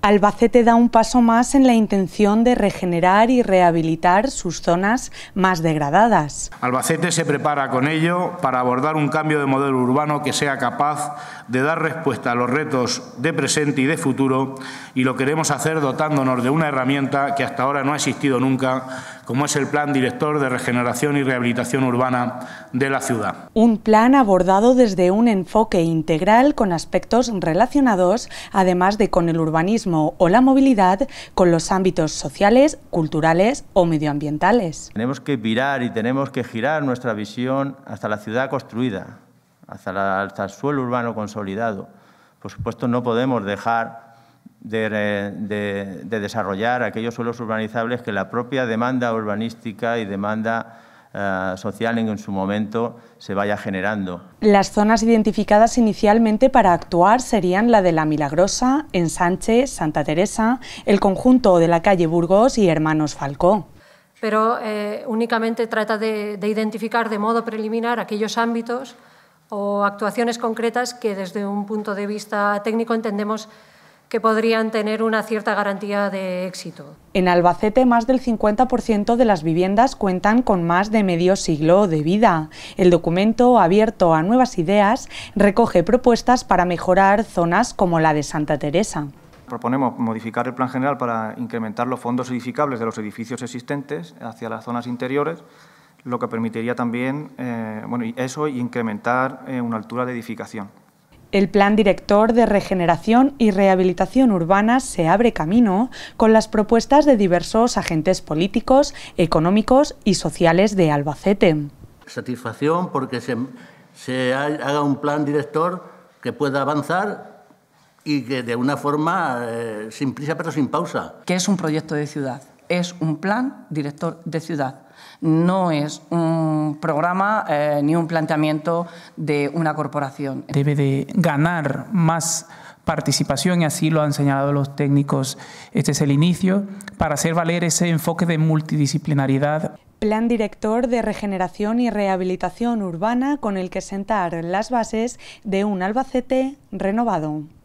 Albacete da un paso más en la intención de regenerar y rehabilitar sus zonas más degradadas. Albacete se prepara con ello para abordar un cambio de modelo urbano que sea capaz de dar respuesta a los retos de presente y de futuro y lo queremos hacer dotándonos de una herramienta que hasta ahora no ha existido nunca, como es el Plan Director de Regeneración y Rehabilitación Urbana de la ciudad. Un plan abordado desde un enfoque integral con aspectos relacionados, además de con el urbanismo o la movilidad con los ámbitos sociales, culturales o medioambientales. Tenemos que virar y tenemos que girar nuestra visión hasta la ciudad construida, hasta, el suelo urbano consolidado. Por supuesto, no podemos dejar de, de, desarrollar aquellos suelos urbanizables que la propia demanda urbanística y demanda eh, social en, su momento se vaya generando. Las zonas identificadas inicialmente para actuar serían la de La Milagrosa, Ensanche, Santa Teresa, el conjunto de la calle Burgos y Hermanos Falcó pero eh, únicamente trata de, de, identificar de modo preliminar aquellos ámbitos o actuaciones concretas que desde un punto de vista técnico entendemos que podrían tener una cierta garantía de éxito. En Albacete, más del 50% de las viviendas cuentan con más de medio siglo de vida. El documento, abierto a nuevas ideas, recoge propuestas para mejorar zonas como la de Santa Teresa. Proponemos modificar el plan general para incrementar los fondos edificables de los edificios existentes hacia las zonas interiores, lo que permitiría también eh, bueno, eso y incrementar eh, una altura de edificación. El Plan Director de Regeneración y Rehabilitación Urbana se abre camino con las propuestas de diversos agentes políticos, económicos y sociales de Albacete. Satisfacción porque se, haga un plan director que pueda avanzar y que de una forma eh, sin prisa pero sin pausa. Que es un proyecto de ciudad, es un plan director de ciudad no es un programa eh, ni un planteamiento de una corporación. Debe de ganar más participación y así lo han señalado los técnicos. Este es el inicio para hacer valer ese enfoque de multidisciplinaridad. Plan director de regeneración y rehabilitación urbana con el que sentar las bases de un Albacete renovado.